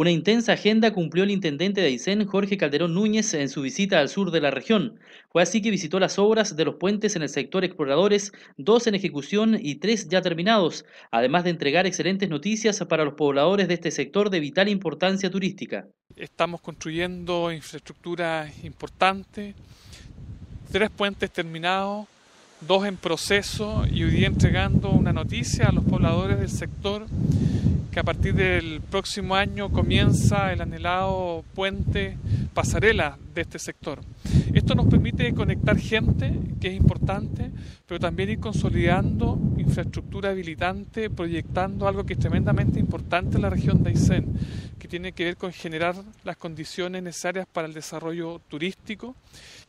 Una intensa agenda cumplió el intendente de Aysén, Jorge Calderón Núñez, en su visita al sur de la región. Fue así que visitó las obras de los puentes en el sector exploradores, dos en ejecución y tres ya terminados, además de entregar excelentes noticias para los pobladores de este sector de vital importancia turística. Estamos construyendo infraestructura importante, tres puentes terminados, dos en proceso y hoy día entregando una noticia a los pobladores del sector que a partir del próximo año comienza el anhelado puente pasarela de este sector. Esto nos permite conectar gente, que es importante, pero también ir consolidando infraestructura habilitante, proyectando algo que es tremendamente importante en la región de Aysén, que tiene que ver con generar las condiciones necesarias para el desarrollo turístico.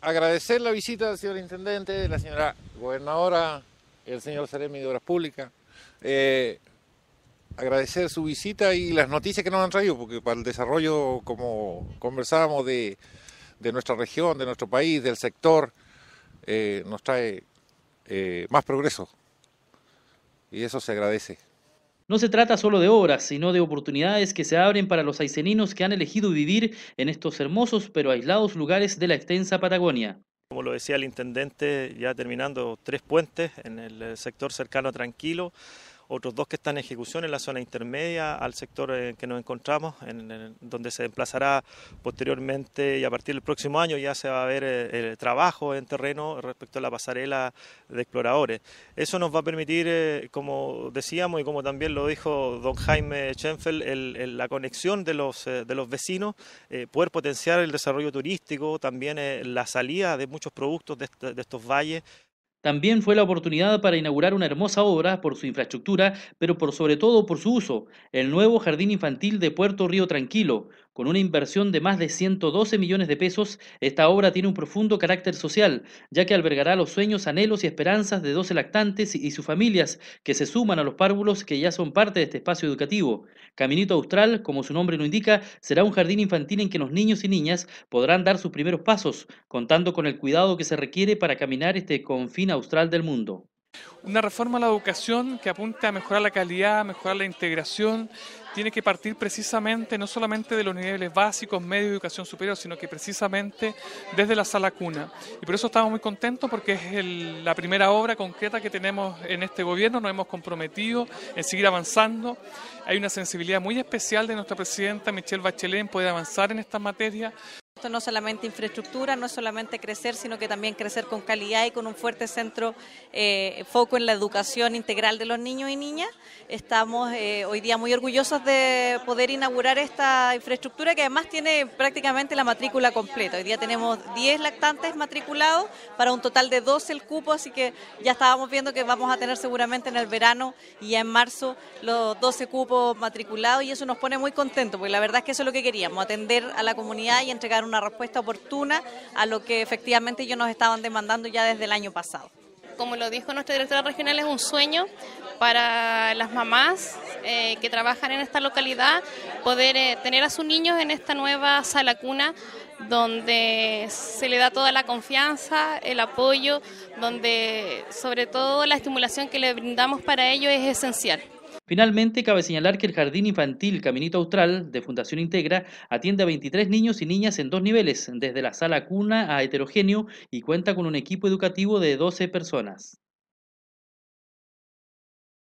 Agradecer la visita del señor intendente, de la señora gobernadora, el señor Seremi de Obras Públicas. Eh, agradecer su visita y las noticias que nos han traído, porque para el desarrollo, como conversábamos, de, de nuestra región, de nuestro país, del sector, eh, nos trae eh, más progreso. Y eso se agradece. No se trata solo de obras, sino de oportunidades que se abren para los aiceninos que han elegido vivir en estos hermosos pero aislados lugares de la extensa Patagonia. Como lo decía el intendente, ya terminando tres puentes en el sector cercano a Tranquilo, otros dos que están en ejecución en la zona intermedia al sector en eh, que nos encontramos, en, donde se emplazará posteriormente y a partir del próximo año ya se va a ver eh, el trabajo en terreno respecto a la pasarela de exploradores. Eso nos va a permitir, eh, como decíamos y como también lo dijo don Jaime Schenfeld, la conexión de los, de los vecinos, poder potenciar el desarrollo turístico, también la salida de muchos productos de estos valles. También fue la oportunidad para inaugurar una hermosa obra por su infraestructura, pero por sobre todo por su uso, el nuevo Jardín Infantil de Puerto Río Tranquilo, con una inversión de más de 112 millones de pesos, esta obra tiene un profundo carácter social, ya que albergará los sueños, anhelos y esperanzas de 12 lactantes y sus familias que se suman a los párvulos que ya son parte de este espacio educativo. Caminito Austral, como su nombre lo indica, será un jardín infantil en que los niños y niñas podrán dar sus primeros pasos, contando con el cuidado que se requiere para caminar este confín austral del mundo. Una reforma a la educación que apunta a mejorar la calidad, mejorar la integración, tiene que partir precisamente no solamente de los niveles básicos, medio, educación superior, sino que precisamente desde la sala cuna. Y por eso estamos muy contentos porque es la primera obra concreta que tenemos en este gobierno, nos hemos comprometido en seguir avanzando. Hay una sensibilidad muy especial de nuestra presidenta Michelle Bachelet en poder avanzar en esta materia. Esto no solamente infraestructura, no solamente crecer, sino que también crecer con calidad y con un fuerte centro eh, foco en la educación integral de los niños y niñas. Estamos eh, hoy día muy orgullosos de poder inaugurar esta infraestructura que además tiene prácticamente la matrícula completa. Hoy día tenemos 10 lactantes matriculados para un total de 12 el cupo, así que ya estábamos viendo que vamos a tener seguramente en el verano y en marzo los 12 cupos matriculados y eso nos pone muy contentos, porque la verdad es que eso es lo que queríamos, atender a la comunidad y entregar un una respuesta oportuna a lo que efectivamente ellos nos estaban demandando ya desde el año pasado. Como lo dijo nuestra directora regional, es un sueño para las mamás eh, que trabajan en esta localidad poder eh, tener a sus niños en esta nueva sala cuna donde se le da toda la confianza, el apoyo, donde sobre todo la estimulación que le brindamos para ellos es esencial. Finalmente, cabe señalar que el Jardín Infantil Caminito Austral de Fundación Integra atiende a 23 niños y niñas en dos niveles, desde la sala cuna a heterogéneo, y cuenta con un equipo educativo de 12 personas.